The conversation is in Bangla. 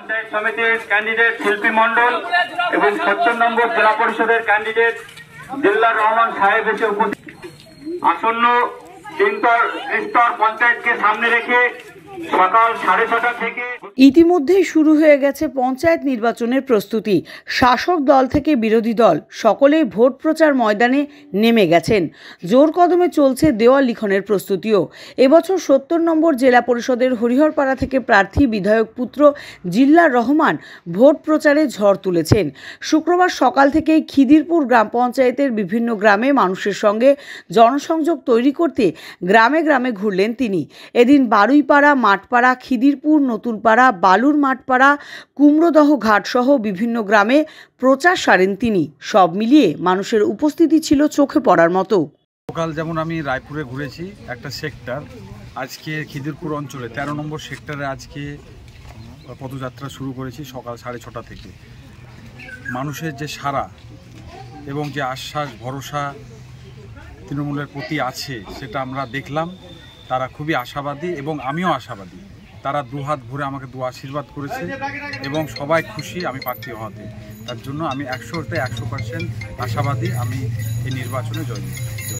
পঞ্চায়েত সমিতির ক্যান্ডিডেট শিল্পী মন্ডল এবং সত্তর নম্বর জেলা পরিষদের ক্যান্ডিডেট জিল্লা রহমান সাহেব এসে উপস্থিত আসন্ন তিনতর স্তর পঞ্চায়েতকে সামনে রেখে ইতিমধ্যে ইতিমধ্যেই শুরু হয়ে গেছে পঞ্চায়েত নির্বাচনের প্রস্তুতি শাসক দল থেকে বিরোধী দল সকলেই ভোট প্রচার ময়দানে নেমে গেছেন জোর কদমে চলছে দেওয়াল লিখনের প্রস্তুতিও এবছর সত্তর নম্বর জেলা পরিষদের হরিহরপাড়া থেকে প্রার্থী বিধায়ক পুত্র জিল্লা রহমান ভোট প্রচারে ঝড় তুলেছেন শুক্রবার সকাল থেকেই খিদিরপুর গ্রাম পঞ্চায়েতের বিভিন্ন গ্রামে মানুষের সঙ্গে জনসংযোগ তৈরি করতে গ্রামে গ্রামে ঘুরলেন তিনি এদিন বারুইপাড়া মাঠপাড়া খিদিরপুর নতুনপাড়া বালুর মাঠপাড়া কুমড়োদহ ঘাটসহ বিভিন্ন গ্রামে প্রচার সারেন তিনি সব মিলিয়ে মানুষের উপস্থিতি ছিল চোখে পড়ার মতো সকাল যেমন আমি রায়পুরে ঘুরেছি একটা সেক্টর আজকে খিদিরপুর অঞ্চলে ১৩ নম্বর সেক্টরে আজকে পদযাত্রা শুরু করেছি সকাল সাড়ে ছটা থেকে মানুষের যে সারা এবং যে আশ্বাস ভরসা তৃণমূলের প্রতি আছে সেটা আমরা দেখলাম তারা খুবই আশাবাদী এবং আমিও আশাবাদী তারা দু হাত ভরে আমাকে দু আশীর্বাদ করেছে এবং সবাই খুশি আমি প্রার্থী হওয়াতে তার জন্য আমি একশোতে একশো পার্সেন্ট আশাবাদী আমি এই নির্বাচনে জয়ী